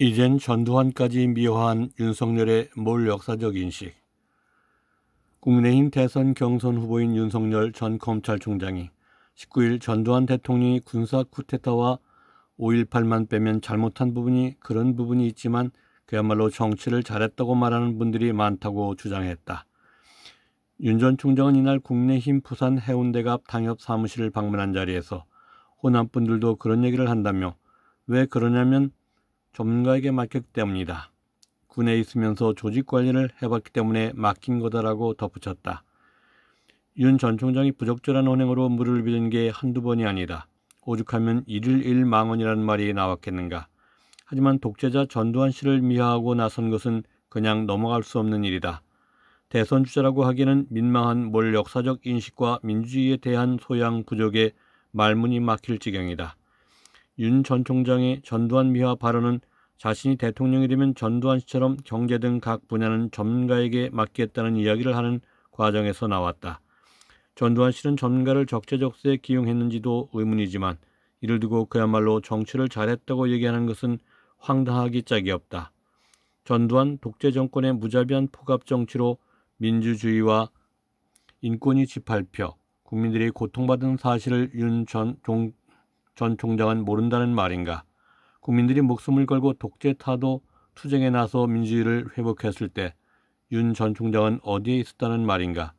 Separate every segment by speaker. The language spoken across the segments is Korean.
Speaker 1: 이젠 전두환까지 미화한 윤석열의 몰 역사적 인식. 국민의힘 대선 경선 후보인 윤석열 전 검찰총장이 19일 전두환 대통령이 군사 쿠데타와 5.18만 빼면 잘못한 부분이 그런 부분이 있지만 그야말로 정치를 잘했다고 말하는 분들이 많다고 주장했다. 윤 전 총장은 이날 국내힘 부산 해운대가 당협 사무실을 방문한 자리에서 호남 분들도 그런 얘기를 한다며 왜 그러냐면 전문가에게 맡겼기 때문이다. 군에 있으면서 조직 관리를 해봤기 때문에 맡긴 거다라고 덧붙였다. 윤 전 총장이 부적절한 언행으로 물을 빌린 게 한두 번이 아니다. 오죽하면 일일 일망언이라는 말이 나왔겠는가. 하지만 독재자 전두환 씨를 미화하고 나선 것은 그냥 넘어갈 수 없는 일이다. 대선 주자라고 하기에는 민망한 몰 역사적 인식과 민주주의에 대한 소양 부족에 말문이 막힐 지경이다. 윤 전 총장의 전두환 미화 발언은 자신이 대통령이 되면 전두환 씨처럼 경제 등 각 분야는 전문가에게 맡기겠다는 이야기를 하는 과정에서 나왔다. 전두환 씨는 전문가를 적재적소에 기용했는지도 의문이지만 이를 두고 그야말로 정치를 잘했다고 얘기하는 것은 황당하기 짝이 없다. 전두환 독재 정권의 무자비한 포갑 정치로 민주주의와 인권이 짓밟혀 국민들이 고통받은 사실을 윤 전 전 총장은 모른다는 말인가? 국민들이 목숨을 걸고 독재 타도 투쟁에 나서 민주주의를 회복했을 때 윤 전 총장은 어디에 있었다는 말인가?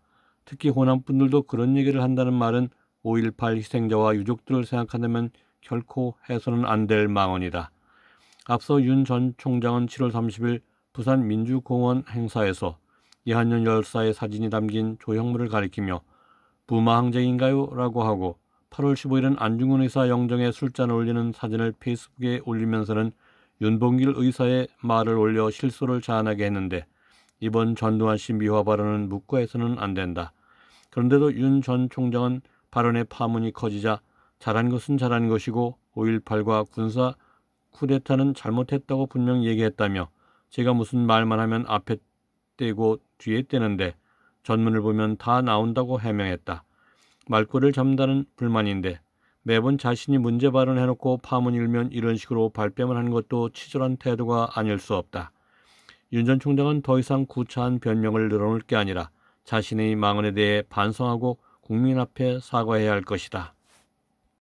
Speaker 1: 특히 호남 분들도 그런 얘기를 한다는 말은 5.18 희생자와 유족들을 생각한다면 결코 해서는 안 될 망언이다. 앞서 윤 전 총장은 7월 30일 부산 민주공원 행사에서 이한년 열사의 사진이 담긴 조형물을 가리키며 부마항쟁인가요? 라고 하고 8월 15일은 안중근 의사 영정에 술잔을 올리는 사진을 페이스북에 올리면서는 윤봉길 의사의 말을 올려 실소를 자아나게 했는데 이번 전두환 씨 미화 발언은 묵과해서는 안 된다. 그런데도 윤 전 총장은 발언의 파문이 커지자 잘한 것은 잘한 것이고 5.18과 군사 쿠데타는 잘못했다고 분명 얘기했다며 제가 무슨 말만 하면 앞에 떼고 뒤에 떼는데 전문을 보면 다 나온다고 해명했다. 말꼬리를 잡는다는 불만인데 매번 자신이 문제 발언해놓고 파문 일면 이런 식으로 발뺌을 하는 것도 치졸한 태도가 아닐 수 없다. 윤 전 총장은 더 이상 구차한 변명을 늘어놓을 게 아니라 자신의 망언에 대해 반성하고 국민 앞에 사과해야 할 것이다.